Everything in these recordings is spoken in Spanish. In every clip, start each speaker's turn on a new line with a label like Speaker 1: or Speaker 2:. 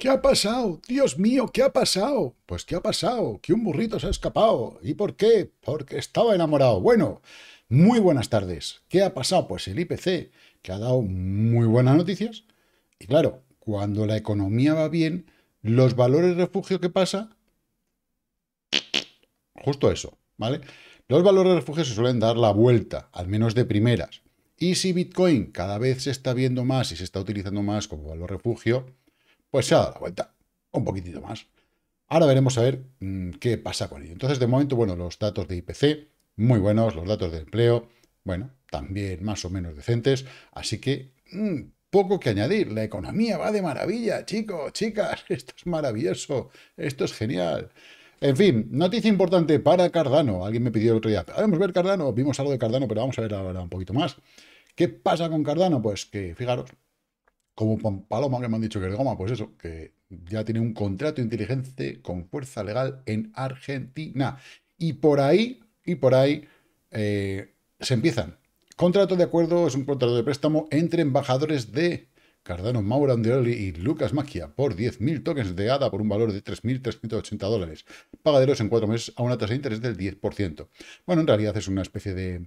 Speaker 1: ¿Qué ha pasado? Dios mío, ¿qué ha pasado? Pues ¿qué ha pasado? Que un burrito se ha escapado. ¿Y por qué? Porque estaba enamorado. Bueno, muy buenas tardes. ¿Qué ha pasado? Pues el IPC, que ha dado muy buenas noticias. Y claro, cuando la economía va bien, los valores refugio que pasa, justo eso, ¿vale? Los valores refugio se suelen dar la vuelta, al menos de primeras. Y si Bitcoin cada vez se está viendo más y se está utilizando más como valor refugio, pues se ha dado la vuelta, un poquitito más. Ahora veremos a ver mm, qué pasa con ello. Entonces, de momento, bueno, los datos de IPC, muy buenos, los datos de empleo, bueno, también más o menos decentes, así que mm, poco que añadir. La economía va de maravilla, chicos, chicas. Esto es maravilloso. Esto es genial. En fin, noticia importante para Cardano. Alguien me pidió el otro día, a ver Cardano? Vimos algo de Cardano, pero vamos a ver ahora un poquito más. ¿Qué pasa con Cardano? Pues que, fijaros, como Paloma, que me han dicho que es goma, pues eso, que ya tiene un contrato inteligente con fuerza legal en Argentina. Y por ahí, y por ahí, eh, se empiezan. Contrato de acuerdo es un contrato de préstamo entre embajadores de Cardano, Mauro Andreoli y Lucas Magia por 10.000 tokens de ADA por un valor de 3.380 dólares. Pagaderos en cuatro meses a una tasa de interés del 10%. Bueno, en realidad es una especie de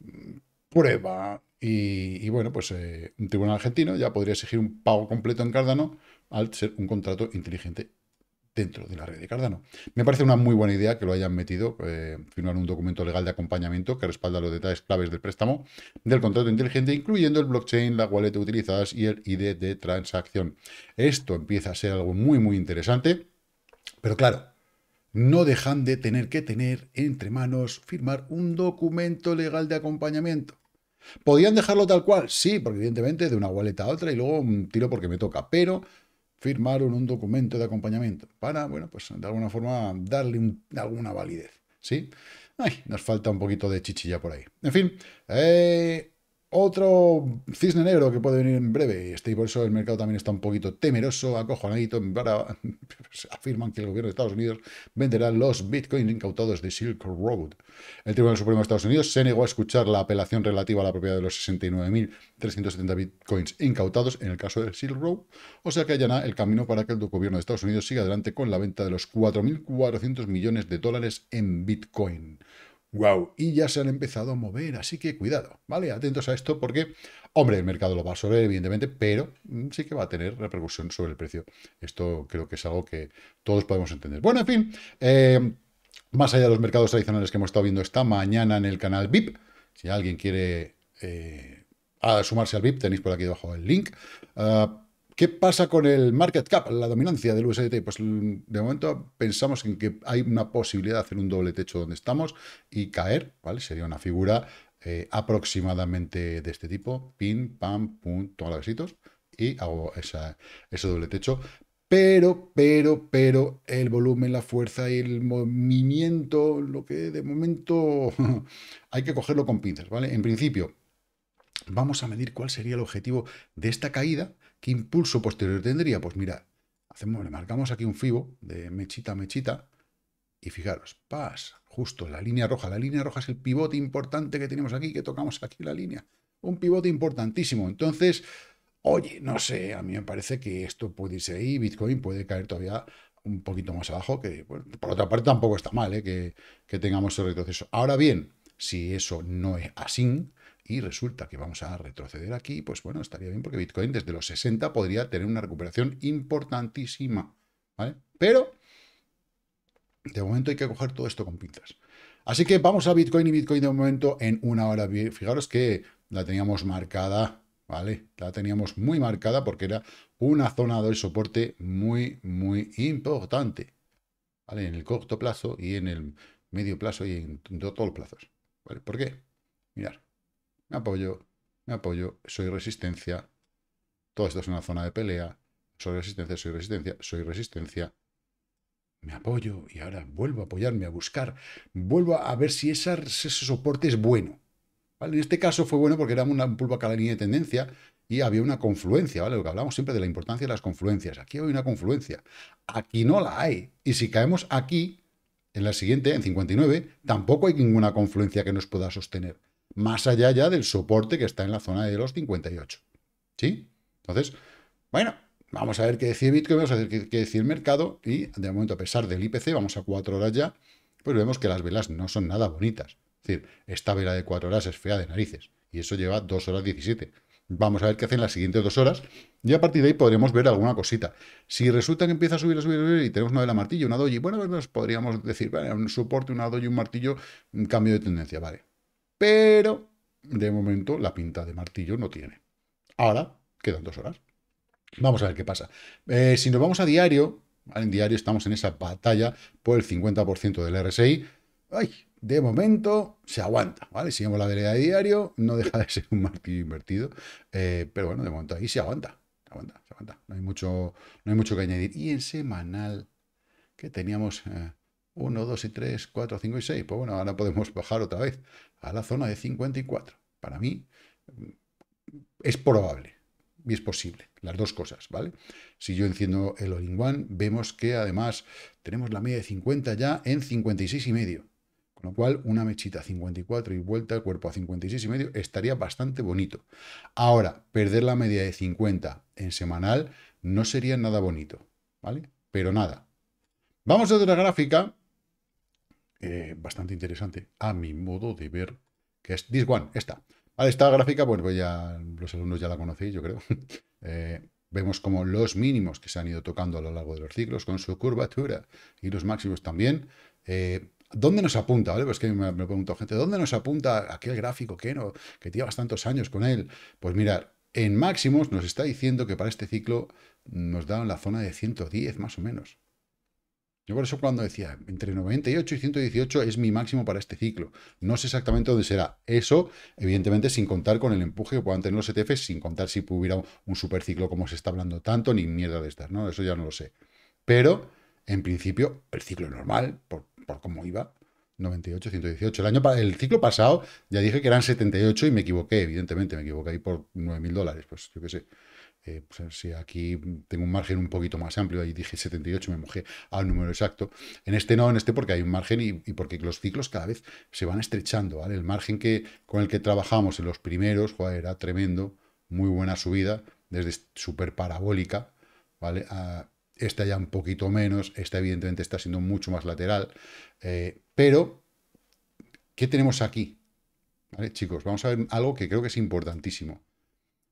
Speaker 1: mm, prueba y, bueno, pues eh, un tribunal argentino ya podría exigir un pago completo en Cardano al ser un contrato inteligente dentro de la red de Cardano. Me parece una muy buena idea que lo hayan metido, eh, firmar un documento legal de acompañamiento que respalda los detalles claves del préstamo del contrato inteligente, incluyendo el blockchain, la wallet utilizadas y el ID de transacción. Esto empieza a ser algo muy, muy interesante, pero claro, no dejan de tener que tener entre manos firmar un documento legal de acompañamiento. ¿Podían dejarlo tal cual? Sí, porque evidentemente de una gualeta a otra y luego un tiro porque me toca, pero firmaron un documento de acompañamiento para, bueno, pues de alguna forma darle alguna validez, ¿sí? Ay, nos falta un poquito de chichilla por ahí. En fin, eh, otro cisne negro que puede venir en breve. Este, y por eso el mercado también está un poquito temeroso, acojonadito. afirman que el gobierno de Estados Unidos venderá los bitcoins incautados de Silk Road. El Tribunal Supremo de Estados Unidos se negó a escuchar la apelación relativa a la propiedad de los 69.370 bitcoins incautados en el caso de Silk Road, o sea que allana el camino para que el gobierno de Estados Unidos siga adelante con la venta de los 4.400 millones de dólares en bitcoin. Wow, y ya se han empezado a mover, así que cuidado, ¿vale? Atentos a esto porque, hombre, el mercado lo va a absorber, evidentemente, pero mm, sí que va a tener repercusión sobre el precio. Esto creo que es algo que todos podemos entender. Bueno, en fin, em, más allá de los mercados tradicionales que hemos estado viendo esta mañana en el canal VIP, si alguien quiere eh, sumarse al VIP, tenéis por aquí debajo el link. Ah, ¿Qué pasa con el market cap, la dominancia del USDT? Pues mm, de momento pensamos en que hay una posibilidad de hacer un doble techo donde estamos y caer, ¿vale? Sería una figura eh, aproximadamente de este tipo, pin, pam, punto, toma los besitos y hago ese doble techo. Pero, pero, pero el volumen, la fuerza y el movimiento, lo que de momento hay que cogerlo con pinzas, ¿vale? En principio, vamos a medir cuál sería el objetivo de esta caída, qué impulso posterior tendría. Pues mira, hacemos, le marcamos aquí un FIBO de mechita a mechita y fijaros, pas, justo la línea roja. La línea roja es el pivote importante que tenemos aquí, que tocamos aquí la línea. Un pivote importantísimo. Entonces, oye, no sé, a mí me parece que esto puede irse ahí, Bitcoin puede caer todavía un poquito más abajo, que por otra parte tampoco está mal ¿eh? que, que tengamos ese retroceso. Ahora bien, si eso no es así, y resulta que vamos a retroceder aquí, pues bueno, estaría bien porque Bitcoin desde los 60 podría tener una recuperación importantísima, ¿vale? Pero de momento hay que coger todo esto con pinzas. Así que vamos a Bitcoin y Bitcoin de momento en una hora. Fijaros que la teníamos marcada, ¿vale? La teníamos muy marcada porque era una zona de soporte muy, muy importante, ¿vale? En el corto plazo y en el medio plazo y en todos los plazos, ¿Por qué? Mirad me apoyo, me apoyo, soy resistencia, todo esto es una zona de pelea, soy resistencia, soy resistencia, soy resistencia, me apoyo y ahora vuelvo a apoyarme, a buscar, vuelvo a ver si ese soporte es bueno. ¿vale? En este caso fue bueno porque era una, pulva calaní de tendencia y había una confluencia, ¿vale? Lo que hablamos siempre de la importancia de las confluencias. Aquí hay una confluencia, aquí no la hay. Y si caemos aquí, en la siguiente, en 59, tampoco hay ninguna confluencia que nos pueda sostener más allá ya del soporte que está en la zona de los 58. ¿Sí? Entonces, bueno, vamos a ver qué decide Bitcoin, vamos a ver qué, el mercado y de momento, a pesar del IPC, vamos a cuatro horas ya, pues vemos que las velas no son nada bonitas. Es decir, esta vela de cuatro horas es fea de narices y eso lleva 2 horas 17. Vamos a ver qué hacen las siguientes dos horas y a partir de ahí podremos ver alguna cosita. Si resulta que empieza a subir, a subir, subir y tenemos una vela martillo, una doji, bueno, pues podríamos decir, un soporte, una doji, un martillo, un cambio de tendencia, vale. Pero de momento la pinta de martillo no tiene. Ahora quedan dos horas. Vamos a ver qué pasa. Eh, si nos vamos a diario, en diario estamos en esa batalla por el 50% del RSI. ¡Ay! De momento se aguanta, ¿vale? Si vemos la vereda de diario, no deja de ser un martillo invertido, eh, pero bueno, de momento ahí se aguanta, aguanta, se aguanta. No hay mucho, no hay mucho que añadir. Y en semanal, que teníamos 1, eh, 2 y 3, 4, 5 y 6, pues bueno, ahora podemos bajar otra vez a la zona de 54. Para mí es probable y es posible, las dos cosas, ¿vale? Si yo enciendo el all One, vemos que además tenemos la media de 50 ya en 56 y medio. Con lo cual, una mechita 54 y vuelta el cuerpo a 56 y medio estaría bastante bonito. Ahora, perder la media de 50 en semanal no sería nada bonito, ¿vale? Pero nada. Vamos a otra gráfica eh, bastante interesante a mi modo de ver, que es This One, esta. esta gráfica, bueno, pues ya los alumnos ya la conocéis, yo creo. Eh, vemos como los mínimos que se han ido tocando a lo largo de los ciclos con su curvatura y los máximos también. Eh, ¿Dónde nos apunta? ¿Vale? Pues que me, pregunto gente, ¿dónde nos apunta aquel gráfico que, no, que llevas tantos años con él? Pues mirar, en máximos nos está diciendo que para este ciclo nos en la zona de 110 más o menos. Yo por eso cuando decía entre 98 y 118 es mi máximo para este ciclo. No sé exactamente dónde será. Eso, evidentemente, sin contar con el empuje que puedan tener los ETFs, sin contar si hubiera un ciclo como se está hablando tanto, ni mierda de estas, ¿no? Eso ya no lo sé. Pero, en principio, el ciclo normal, por, cómo iba, 98, 118. El, año, el ciclo pasado ya dije que eran 78 y me equivoqué, evidentemente, me equivoqué ahí por 9.000 dólares, pues yo qué sé. Eh, pues, si aquí tengo un margen un poquito más amplio, ahí dije 78, me mojé al número exacto. En este no, en este porque hay un margen y, porque los ciclos cada vez se van estrechando, El margen que, con el que trabajamos en los primeros, era tremendo, muy buena subida, desde súper parabólica, ¿vale? esta ya un poquito menos, esta evidentemente está siendo mucho más lateral, eh, pero ¿qué tenemos aquí? chicos, vamos a ver algo que creo que es importantísimo.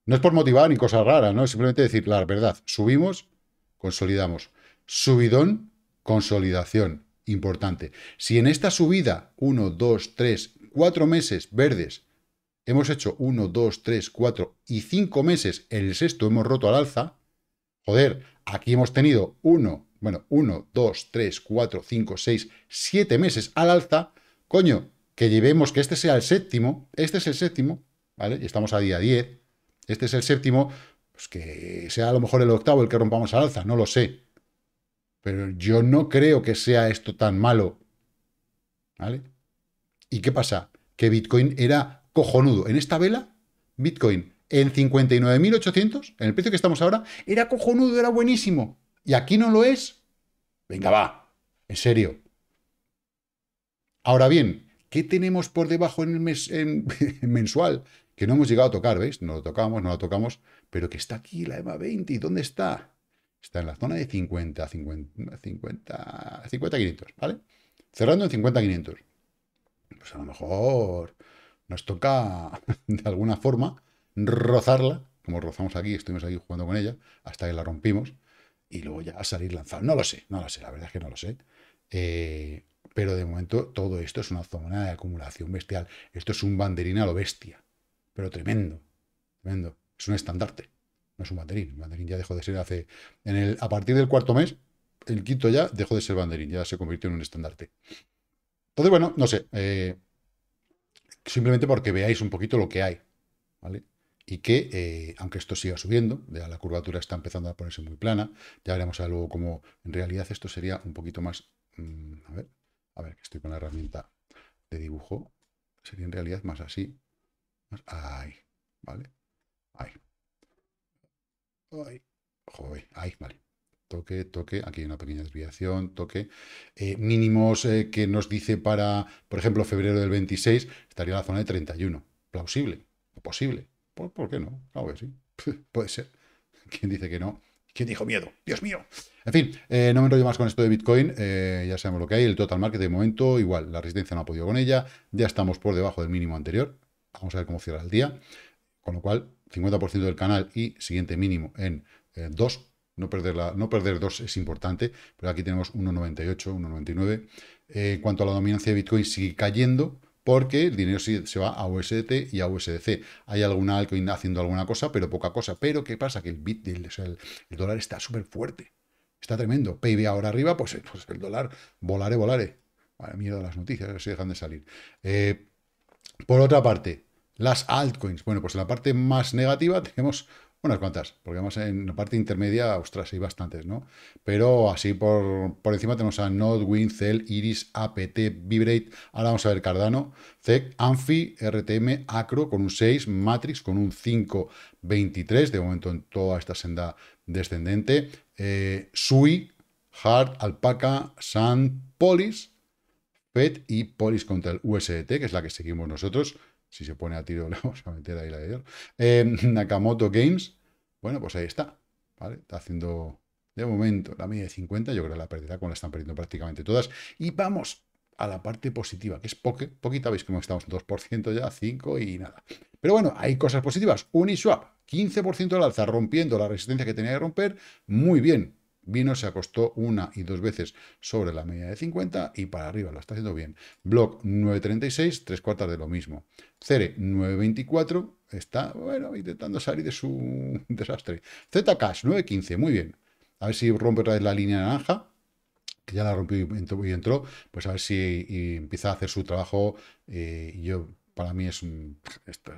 Speaker 1: No es por motivar ni cosas raras, ¿no? Es simplemente decir la verdad. Subimos, consolidamos. Subidón, consolidación. Importante. Si en esta subida, 1, 2, 3, 4 meses verdes, hemos hecho 1, 2, 3, 4 y 5 meses, en el sexto hemos roto al alza, joder, aquí hemos tenido 1, bueno, 1, 2, 3, 4, 5, 6, 7 meses al alza, coño, que llevemos que este sea el séptimo, este es el séptimo, ¿vale? Y estamos a día 10, este es el séptimo, pues que sea a lo mejor el octavo el que rompamos al alza, no lo sé. Pero yo no creo que sea esto tan malo. ¿Vale? ¿Y qué pasa? Que Bitcoin era cojonudo. En esta vela, Bitcoin en 59.800, en el precio que estamos ahora, era cojonudo, era buenísimo. Y aquí no lo es. Venga, va. En serio. Ahora bien, ¿qué tenemos por debajo en el en, mensual? que no hemos llegado a tocar, ¿veis? No lo tocamos, no lo tocamos, pero que está aquí la EMA 20. ¿Y dónde está? Está en la zona de 50, 50, 50, 50, 500, ¿vale? Cerrando en 50, 500. Pues a lo mejor nos toca, de alguna forma, rozarla, como rozamos aquí, estuvimos aquí jugando con ella, hasta que la rompimos, y luego ya a salir lanzada. No lo sé, no lo sé, la verdad es que no lo sé. Eh, pero de momento todo esto es una zona de acumulación bestial. Esto es un banderín a lo bestia pero tremendo, tremendo. Es un estandarte, no es un banderín. El banderín ya dejó de ser hace... a partir del cuarto mes, el quinto ya dejó de ser banderín, ya se convirtió en un estandarte. Entonces, bueno, no sé. Eh, simplemente porque veáis un poquito lo que hay, ¿vale? Y que, eh, aunque esto siga subiendo, ya la curvatura está empezando a ponerse muy plana, ya veremos luego cómo en realidad esto sería un poquito más... Mm, a ver, a ver, que estoy con la herramienta de dibujo. Sería en realidad más así. Ahí, ¿vale? Ahí. Ahí. vale. Toque, toque, aquí hay una pequeña desviación, toque. Eh, mínimos eh, que nos dice para, por ejemplo, febrero del 26, estaría en la zona de 31. Plausible, posible. Pues, ¿Por, qué no? Claro que sí. Puede ser. ¿Quién dice que no? ¿Quién dijo miedo? ¡Dios mío! En fin, eh, no me enrollo más con esto de Bitcoin. ya sabemos lo que hay. El total market de momento, igual, la resistencia no ha podido con ella. Ya estamos por debajo del mínimo anterior. Vamos a ver cómo cierra el día. Con lo cual, 50% del canal y siguiente mínimo en 2. Eh, no, perder no perder 2 es importante, pero aquí tenemos 1,98, 1,99. Eh, en cuanto a la dominancia de Bitcoin, sigue cayendo porque el dinero se va a USDT y a USDC. Hay alguna altcoin haciendo alguna cosa, pero poca cosa. Pero ¿qué pasa? Que el, bit, el, dólar está súper fuerte. Está tremendo. PIB ahora arriba, pues, eh, pues el dólar volare, volare. Vale, mierda las noticias, a ver si dejan de salir. por otra parte, las altcoins. Bueno, pues en la parte más negativa tenemos unas cuantas, porque vamos en la parte intermedia, ostras, hay bastantes, ¿no? Pero así por, por encima tenemos a Node, Cell, Iris, APT, Vibrate, ahora vamos a ver Cardano, Zec, Anfi, RTM, Acro con un 6, Matrix con un 5, 23, de momento en toda esta senda descendente, eh, Sui, Hard, Alpaca, Sun, Polis, pet y Polis contra el USDT, que es la que seguimos nosotros, si se pone a tiro, le vamos a meter ahí la de dios em, Nakamoto Games. Bueno, pues ahí está. ¿vale? Está haciendo, de momento, la media de 50. Yo creo que la perderá, como la están perdiendo prácticamente todas. Y vamos a la parte positiva, que es poquita. Veis cómo estamos 2% ya, 5 y nada. Pero bueno, hay cosas positivas. Uniswap, 15% al alza, rompiendo la resistencia que tenía que romper. Muy bien. Vino, se acostó una y dos veces sobre la media de 50 y para arriba, lo está haciendo bien. Block 9.36, tres cuartas de lo mismo. Cere 9.24, está, bueno, intentando salir de su desastre. Zcash 9.15, muy bien. A ver si rompe otra vez la línea naranja, que ya la rompió y entró, pues a ver si empieza a hacer su trabajo. Eh, yo para mí es un... Esto,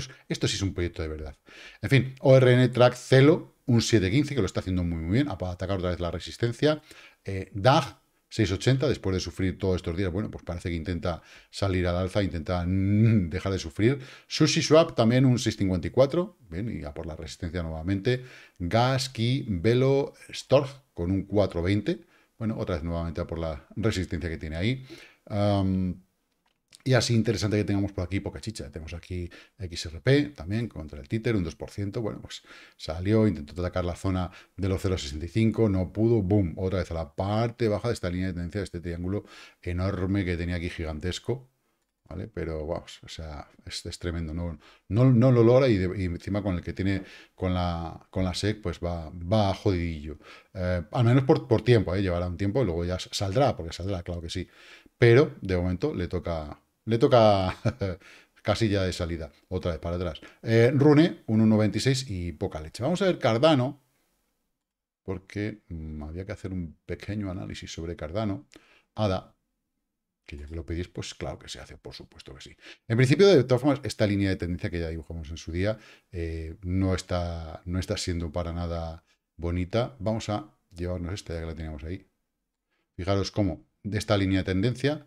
Speaker 1: sí es un proyecto de verdad. En fin, ORN Track Celo, un 715, que lo está haciendo muy, muy bien, para atacar otra vez la resistencia. Eh, DAG, 680, después de sufrir todos estos días, bueno, pues parece que intenta salir al alza, intenta mm, dejar de sufrir. Sushi Swap, también un 654, bien, y a por la resistencia nuevamente. Gas, Key, Velo, Storch, con un 420, bueno, otra vez nuevamente a por la resistencia que tiene ahí. Y así interesante que tengamos por aquí poca chicha. Tenemos aquí XRP también contra el títer, un 2%. Bueno, pues salió, intentó atacar la zona de los 0,65, no pudo, boom, otra vez a la parte baja de esta línea de tendencia, de este triángulo enorme que tenía aquí gigantesco. ¿Vale? Pero vamos, o sea, es, tremendo. No, no, lo logra y, encima con el que tiene con la, con la SEC, pues va, va jodidillo. Eh, al menos por, por tiempo, ¿eh? llevará un tiempo y luego ya saldrá, porque saldrá, claro que sí. Pero de momento le toca le toca casilla de salida, otra vez para atrás. Eh, Rune, 1.96 y poca leche. Vamos a ver Cardano, porque mm, había que hacer un pequeño análisis sobre Cardano. ADA, que ya que lo pedís, pues claro que se hace, por supuesto que sí. En principio, de todas formas, esta línea de tendencia que ya dibujamos en su día eh, no, está, no está siendo para nada bonita. Vamos a llevarnos esta, ya que la teníamos ahí. Fijaros cómo de esta línea de tendencia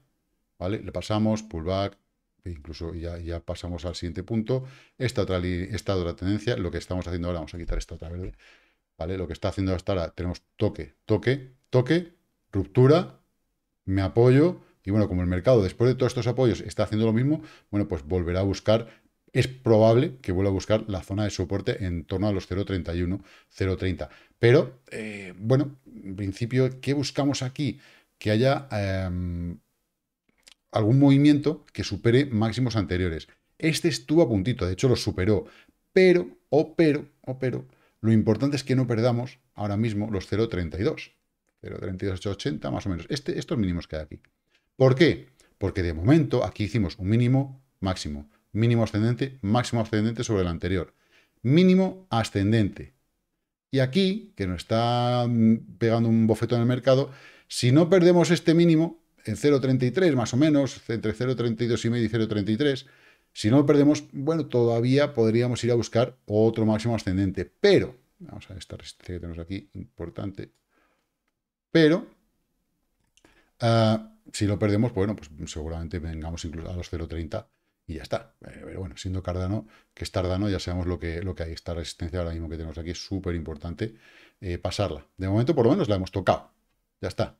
Speaker 1: ¿vale? Le pasamos, pullback, e incluso ya, ya pasamos al siguiente punto. Esta otra, tendencia, lo que estamos haciendo ahora, vamos a quitar esta otra verde, ¿vale? Lo que está haciendo hasta ahora, tenemos toque, toque, toque, ruptura, me apoyo, y bueno, como el mercado después de todos estos apoyos está haciendo lo mismo, bueno, pues volverá a buscar, es probable que vuelva a buscar la zona de soporte en torno a los 0.31, 0.30. Pero, eh, bueno, en principio, ¿qué buscamos aquí? Que haya... Em, algún movimiento que supere máximos anteriores. Este estuvo a puntito, de hecho lo superó, pero, o pero, o pero, lo importante es que no perdamos ahora mismo los 0,32. 0.3280 más o menos. Este, estos mínimos que hay aquí. ¿Por qué? Porque de momento aquí hicimos un mínimo máximo, mínimo ascendente, máximo ascendente sobre el anterior. Mínimo ascendente. Y aquí, que nos está mm, pegando un bofetón en el mercado, si no perdemos este mínimo, en 0.33 más o menos, entre 0.32 y medio y 0.33. Si no lo perdemos, bueno, todavía podríamos ir a buscar otro máximo ascendente. Pero, vamos a ver esta resistencia que tenemos aquí, importante. Pero, ah, si lo perdemos, bueno, pues seguramente vengamos incluso a los 0.30 y ya está. Eh, pero bueno, siendo Cardano, que es Cardano, ya sabemos lo que, lo que hay. Esta resistencia ahora mismo que tenemos aquí es súper importante eh, pasarla. De momento, por lo menos, la hemos tocado. Ya está.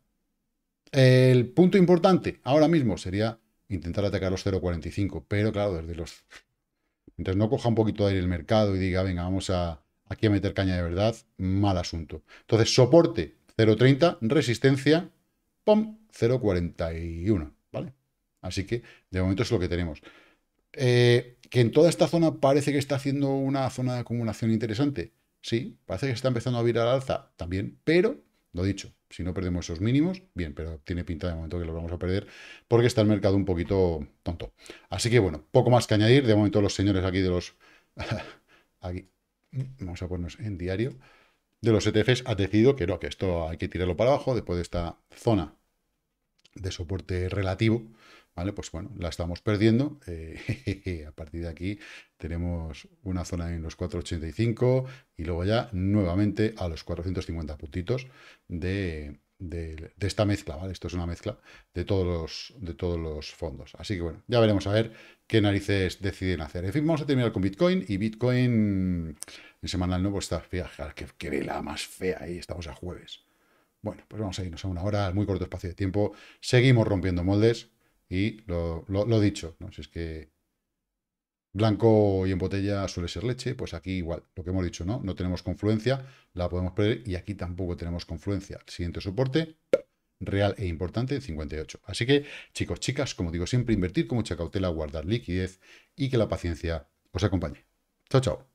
Speaker 1: El punto importante ahora mismo sería intentar atacar los 0.45, pero claro, desde los... Mientras no coja un poquito de aire el mercado y diga, venga, vamos a, aquí a meter caña de verdad, mal asunto. Entonces, soporte 0.30, resistencia, pom, 0.41, ¿vale? Así que, de momento es lo que tenemos. Eh, que en toda esta zona parece que está haciendo una zona de acumulación interesante. Sí, parece que está empezando a virar al alza también, pero, lo dicho, si no perdemos esos mínimos, bien, pero tiene pinta de momento que los vamos a perder porque está el mercado un poquito tonto. Así que bueno, poco más que añadir. De momento los señores aquí de los... aquí, vamos a ponernos en diario. De los ETFs ha decidido que no, que esto hay que tirarlo para abajo después de esta zona de soporte relativo ¿vale? Pues bueno, la estamos perdiendo. Eh, a partir de aquí tenemos una zona en los 485 y luego ya nuevamente a los 450 puntitos de, esta mezcla, ¿vale? Esto es una mezcla de todos, los, de todos los fondos. Así que bueno, ya veremos a ver qué narices deciden hacer. En fin, vamos a terminar con Bitcoin y Bitcoin en semanal no, nuevo pues está fea, que, que vela más fea ahí, ¿eh? estamos a jueves. Bueno, pues vamos a irnos a una hora, muy corto espacio de tiempo. Seguimos rompiendo moldes, y lo, dicho, ¿no? si es que blanco y en botella suele ser leche, pues aquí igual, lo que hemos dicho, ¿no? No tenemos confluencia, la podemos perder y aquí tampoco tenemos confluencia. siguiente soporte, real e importante, 58. Así que, chicos, chicas, como digo siempre, invertir con mucha cautela, guardar liquidez y que la paciencia os acompañe. Chao, chao.